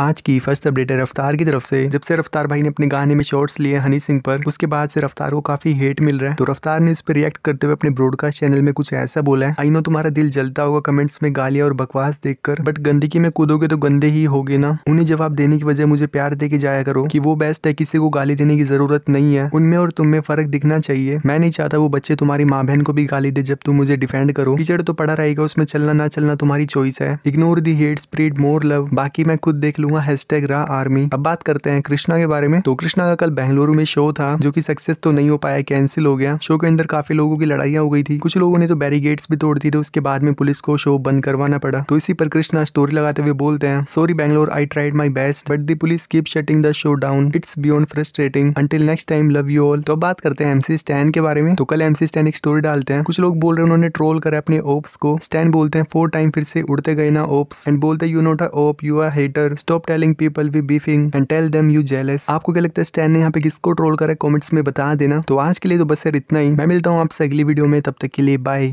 आज की first update है रफ्तार की तरफ से जब से रफ्तार भाई ने अपने गाने में शॉर्ट्स लिए हनी सिंह पर उसके बाद से रफ्तार को काफी हेट मिल रहा है तो रफ्तार ने इस पर रिएक्ट करते हुए अपने ब्रॉडकास्ट चैनल में कुछ ऐसा बोला है आई नो तुम्हारा दिल जलता होगा कमेंट्स में गालियां और बकवास देखकर बट गंदगी में कूदोगे तो गंदे ही गए ना उन्हें जवाब देने की वजह मुझे प्यार दे के जाया करो की वो बेस्ट है किसी को गाली देने की जरूरत नहीं है उनमें और तुम्हें फर्क दिखना चाहिए मैं नहीं चाहता वो बच्चे तुम्हारी माँ बहन को भी गाली दे जब तुम मुझे डिफेंड करो टीचर तो पढ़ा रहेगा उसमें चलना ना चलना तुम्हारी चॉइस है ignore the hate spread more love बाकी मैं खुद देख लूँ दूंगा हैशटैग रा आर्मी अब बात करते हैं कृष्णा के बारे में तो कृष्णा का कल बेंगलुरु में शो था जो की सक्सेस तो नहीं हो पाया कैंसिल हो गया शो के अंदर काफी लोगों की लड़ाइया हो गई थी कुछ लोगों ने तो बैरिगेट्स भी तोड़ दी थी उसके बाद में पुलिस को शो बंद करवाना पड़ा तो इसी पर कृष्णा स्टोरी लगाते हुए बोलते हैं sorry Bangalore I tried my best but the police keep shutting the show down it's beyond frustrating until next time love you all तो बात करते हैं एमसी स्टैन के बारे में तो कल एमसी स्टैन एक स्टोरी डालते हैं कुछ लोग बोल रहे हैं उन्होंने ट्रोल कर अपने ओप्स को स्टैन बोलते हैं फोर टाइम फिर से उड़ते गए ना ओप्स एंड बोलते you not a opp you are hater stop stop telling people we beefing and tell them you jealous आपको क्या लगता है स्टैन ने यहाँ पे किसको ट्रोल करा कॉमेंट्स में बता देना तो आज के लिए तो बस सर इतना ही मैं मिलता हूँ आपसे अगली वीडियो में तब तक के लिए बाय